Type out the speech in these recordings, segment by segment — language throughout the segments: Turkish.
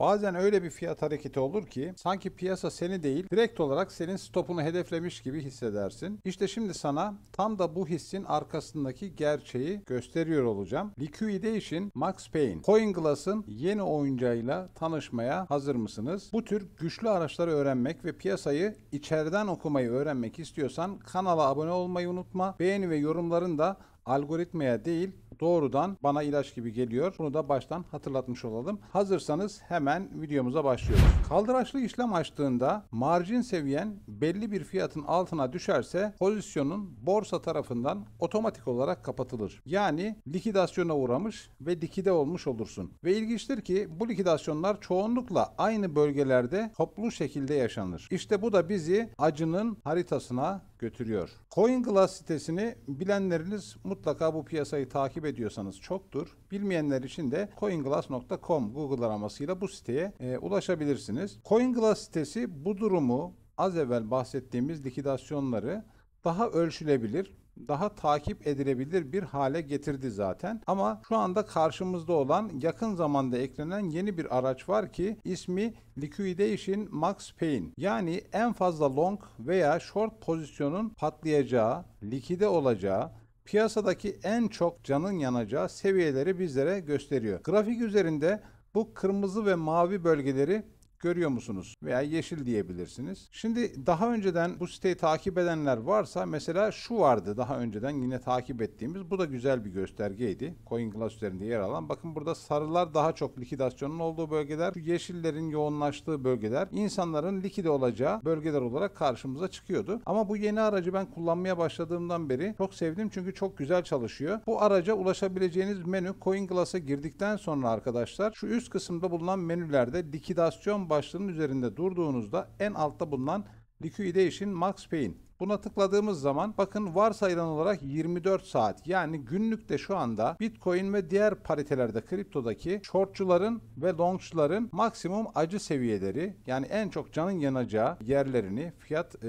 Bazen öyle bir fiyat hareketi olur ki sanki piyasa seni değil direkt olarak senin stopunu hedeflemiş gibi hissedersin. İşte şimdi sana tam da bu hissin arkasındaki gerçeği gösteriyor olacağım. Liquidation Max Payne. CoinGlass'ın yeni oyuncağıyla tanışmaya hazır mısınız? Bu tür güçlü araçları öğrenmek ve piyasayı içeriden okumayı öğrenmek istiyorsan kanala abone olmayı unutma. Beğeni ve yorumların da algoritmaya değil doğrudan bana ilaç gibi geliyor. Bunu da baştan hatırlatmış olalım. Hazırsanız hemen videomuza başlıyoruz. Kaldıraçlı işlem açtığında marjin seviyen belli bir fiyatın altına düşerse pozisyonun borsa tarafından otomatik olarak kapatılır. Yani likidasyona uğramış ve likide olmuş olursun. Ve ilginçtir ki bu likidasyonlar çoğunlukla aynı bölgelerde toplu şekilde yaşanır. İşte bu da bizi acının haritasına götürüyor. CoinGlass sitesini bilenleriniz mutlaka bu piyasayı takip ediyorsanız çoktur. Bilmeyenler için de coinglass.com Google aramasıyla bu siteye e, ulaşabilirsiniz. CoinGlass sitesi bu durumu az evvel bahsettiğimiz likidasyonları daha ölçülebilir, daha takip edilebilir bir hale getirdi zaten. Ama şu anda karşımızda olan yakın zamanda eklenen yeni bir araç var ki ismi Liquidation Max Pain. Yani en fazla long veya short pozisyonun patlayacağı, likide olacağı, piyasadaki en çok canın yanacağı seviyeleri bizlere gösteriyor. Grafik üzerinde bu kırmızı ve mavi bölgeleri görüyor musunuz? Veya yeşil diyebilirsiniz. Şimdi daha önceden bu siteyi takip edenler varsa mesela şu vardı daha önceden yine takip ettiğimiz. Bu da güzel bir göstergeydi. CoinGlass üzerinde yer alan. Bakın burada sarılar daha çok likidasyonun olduğu bölgeler. Şu yeşillerin yoğunlaştığı bölgeler insanların likide olacağı bölgeler olarak karşımıza çıkıyordu. Ama bu yeni aracı ben kullanmaya başladığımdan beri çok sevdim çünkü çok güzel çalışıyor. Bu araca ulaşabileceğiniz menü CoinGlass'a girdikten sonra arkadaşlar şu üst kısımda bulunan menülerde likidasyon başlığının üzerinde durduğunuzda en altta bulunan Liquidation Max Pain. Buna tıkladığımız zaman bakın varsayılan olarak 24 saat yani günlükte şu anda Bitcoin ve diğer paritelerde kriptodaki shortçuların ve longçuların maksimum acı seviyeleri yani en çok canın yanacağı yerlerini, fiyat e,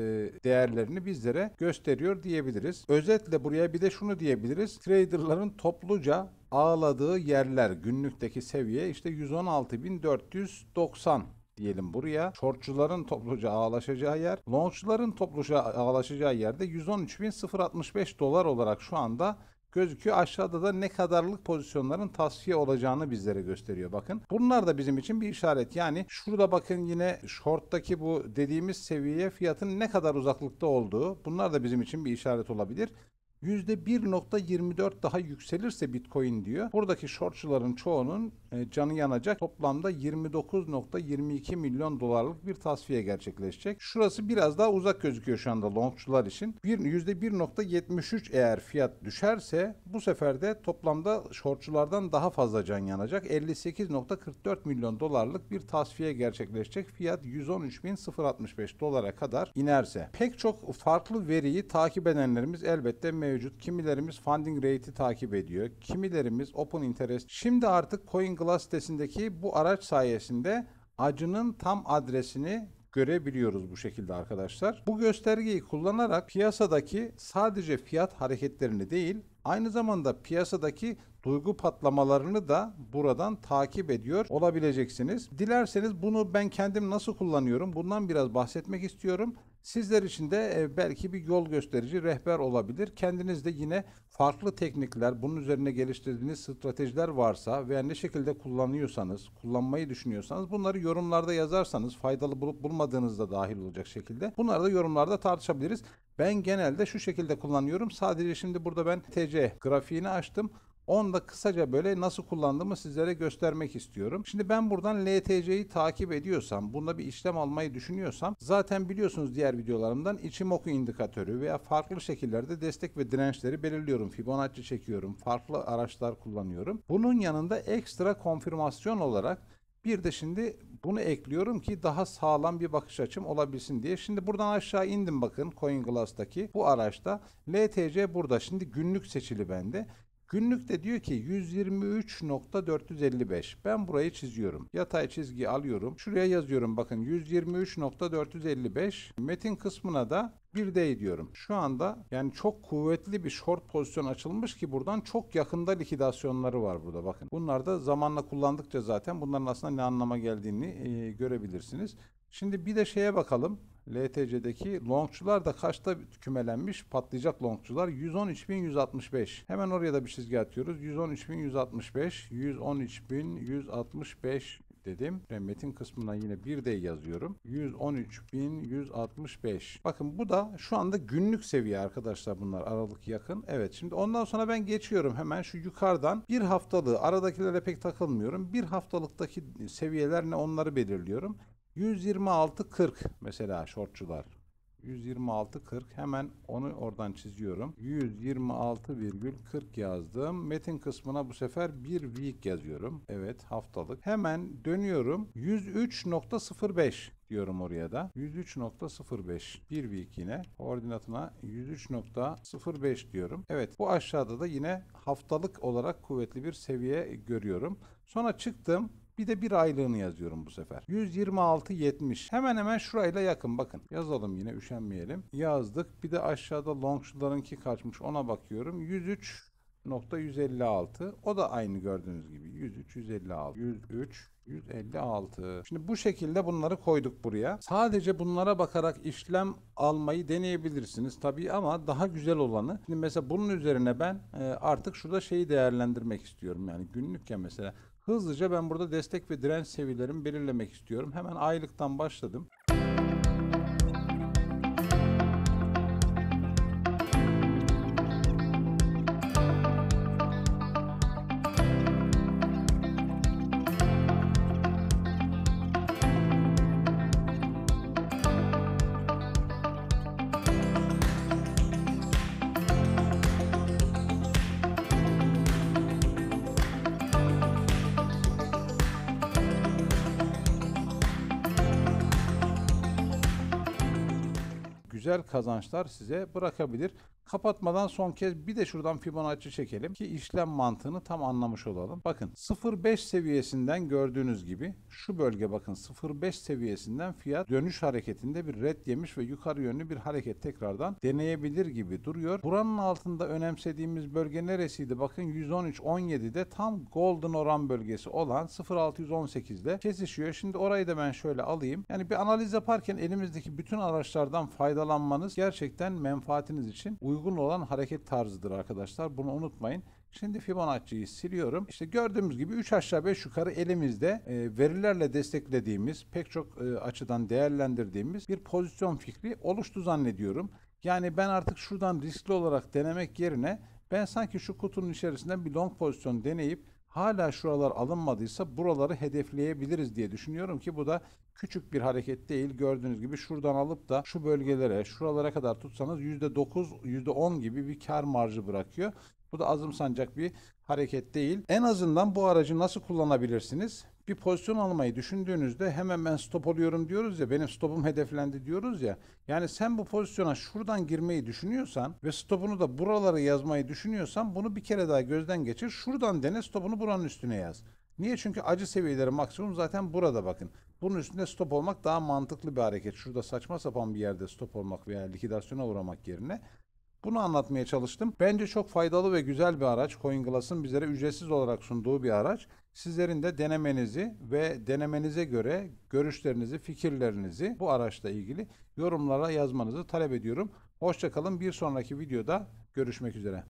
değerlerini bizlere gösteriyor diyebiliriz. Özetle buraya bir de şunu diyebiliriz. Traderların topluca ağladığı yerler günlükteki seviye işte 116.490 diyelim buraya. Shortçuların topluca ağlaşacağı yer. Longçuların topluca ağlaşacağı yerde 113.065 dolar olarak şu anda gözüküyor. Aşağıda da ne kadarlık pozisyonların tasfiye olacağını bizlere gösteriyor bakın. Bunlar da bizim için bir işaret. Yani şurada bakın yine short'taki bu dediğimiz seviyeye fiyatın ne kadar uzaklıkta olduğu bunlar da bizim için bir işaret olabilir. %1.24 daha yükselirse Bitcoin diyor. Buradaki shortçıların çoğunun e, canı yanacak. Toplamda 29.22 milyon dolarlık bir tasfiye gerçekleşecek. Şurası biraz daha uzak gözüküyor şu anda longçular için. Bir, %1.73 eğer fiyat düşerse bu sefer de toplamda shortçulardan daha fazla can yanacak. 58.44 milyon dolarlık bir tasfiye gerçekleşecek. Fiyat 113.065 dolara kadar inerse. Pek çok farklı veriyi takip edenlerimiz elbette mevcut mevcut. Kimilerimiz funding rate'i takip ediyor. Kimilerimiz open interest. Şimdi artık CoinGlass sitesindeki bu araç sayesinde acının tam adresini görebiliyoruz bu şekilde arkadaşlar. Bu göstergeyi kullanarak piyasadaki sadece fiyat hareketlerini değil aynı zamanda piyasadaki duygu patlamalarını da buradan takip ediyor olabileceksiniz. Dilerseniz bunu ben kendim nasıl kullanıyorum bundan biraz bahsetmek istiyorum. Sizler için de e, belki bir yol gösterici rehber olabilir. Kendiniz de yine farklı teknikler, bunun üzerine geliştirdiğiniz stratejiler varsa veya ne şekilde kullanıyorsanız, kullanmayı düşünüyorsanız bunları yorumlarda yazarsanız faydalı bulup bulmadığınızda da dahil olacak şekilde. Bunları da yorumlarda tartışabiliriz. Ben genelde şu şekilde kullanıyorum. Sadece şimdi burada ben TC grafiğini açtım. Onu da kısaca böyle nasıl kullandığımı sizlere göstermek istiyorum. Şimdi ben buradan LTC'yi takip ediyorsam, bunda bir işlem almayı düşünüyorsam zaten biliyorsunuz diğer videolarımdan Ichimoku indikatörü veya farklı şekillerde destek ve dirençleri belirliyorum. Fibonacci çekiyorum, farklı araçlar kullanıyorum. Bunun yanında ekstra konfirmasyon olarak bir de şimdi bunu ekliyorum ki daha sağlam bir bakış açım olabilsin diye. Şimdi buradan aşağı indim bakın CoinGlass'taki bu araçta. LTC burada şimdi günlük seçili bende. Günlükte diyor ki 123.455. Ben burayı çiziyorum. Yatay çizgi alıyorum. Şuraya yazıyorum bakın 123.455. Metin kısmına da bir de diyorum. Şu anda yani çok kuvvetli bir short pozisyon açılmış ki buradan çok yakında likidasyonları var burada bakın. Bunlar da zamanla kullandıkça zaten bunların aslında ne anlama geldiğini e, görebilirsiniz. Şimdi bir de şeye bakalım. LTC'deki longçular da kaçta kümelenmiş? Patlayacak longçular 113.165. Hemen oraya da bir çizgi atıyoruz. 113.165, 113.165 dedim. Metin kısmına yine bir de yazıyorum. 113.165. Bakın bu da şu anda günlük seviye arkadaşlar bunlar aralık yakın. Evet şimdi ondan sonra ben geçiyorum hemen şu yukarıdan bir haftalığı aradakilere pek takılmıyorum. Bir haftalıktaki seviyeler ne onları belirliyorum. 126.40 mesela shortçular. 126.40 hemen onu oradan çiziyorum. 126,40 yazdım. Metin kısmına bu sefer bir week yazıyorum. Evet haftalık. Hemen dönüyorum. 103.05 diyorum oraya da. 103.05 bir week yine Koordinatına 103.05 diyorum. Evet bu aşağıda da yine haftalık olarak kuvvetli bir seviye görüyorum. Sonra çıktım bir de bir aylığını yazıyorum bu sefer. 126.70. Hemen hemen şurayla yakın bakın. Yazalım yine üşenmeyelim. Yazdık. Bir de aşağıda longçularınki kaçmış ona bakıyorum. 103 156. O da aynı gördüğünüz gibi 103 156 103 156. Şimdi bu şekilde bunları koyduk buraya. Sadece bunlara bakarak işlem almayı deneyebilirsiniz tabii ama daha güzel olanı. Şimdi mesela bunun üzerine ben e, artık şurada şeyi değerlendirmek istiyorum. Yani günlükken mesela Hızlıca ben burada destek ve direnç seviyelerimi belirlemek istiyorum. Hemen aylıktan başladım. güzel kazançlar size bırakabilir. Kapatmadan son kez bir de şuradan Fibonacci çekelim ki işlem mantığını tam anlamış olalım. Bakın 0.5 seviyesinden gördüğünüz gibi şu bölge bakın 0.5 seviyesinden fiyat dönüş hareketinde bir red yemiş ve yukarı yönlü bir hareket tekrardan deneyebilir gibi duruyor. Buranın altında önemsediğimiz bölge neresiydi? Bakın 113.17'de tam golden oran bölgesi olan 0.618'de kesişiyor. Şimdi orayı da ben şöyle alayım. Yani bir analiz yaparken elimizdeki bütün araçlardan faydalanmanız gerçekten menfaatiniz için uygun uygun olan hareket tarzıdır arkadaşlar. Bunu unutmayın. Şimdi Fibonacci'yi siliyorum. İşte gördüğümüz gibi 3 aşağı 5 yukarı elimizde e, verilerle desteklediğimiz, pek çok e, açıdan değerlendirdiğimiz bir pozisyon fikri oluştu zannediyorum. Yani ben artık şuradan riskli olarak denemek yerine ben sanki şu kutunun içerisinden bir long pozisyon deneyip hala şuralar alınmadıysa buraları hedefleyebiliriz diye düşünüyorum ki bu da küçük bir hareket değil. Gördüğünüz gibi şuradan alıp da şu bölgelere, şuralara kadar tutsanız %9, %10 gibi bir kar marjı bırakıyor. Bu da azımsanacak bir hareket değil. En azından bu aracı nasıl kullanabilirsiniz? Bir pozisyon almayı düşündüğünüzde hemen ben stop oluyorum diyoruz ya benim stopum hedeflendi diyoruz ya. Yani sen bu pozisyona şuradan girmeyi düşünüyorsan ve stopunu da buralara yazmayı düşünüyorsan bunu bir kere daha gözden geçir. Şuradan dene stopunu buranın üstüne yaz. Niye? Çünkü acı seviyeleri maksimum zaten burada bakın. Bunun üstünde stop olmak daha mantıklı bir hareket. Şurada saçma sapan bir yerde stop olmak veya likidasyona uğramak yerine bunu anlatmaya çalıştım. Bence çok faydalı ve güzel bir araç. CoinGlass'ın bizlere ücretsiz olarak sunduğu bir araç. Sizlerin de denemenizi ve denemenize göre görüşlerinizi, fikirlerinizi bu araçla ilgili yorumlara yazmanızı talep ediyorum. Hoşçakalın. Bir sonraki videoda görüşmek üzere.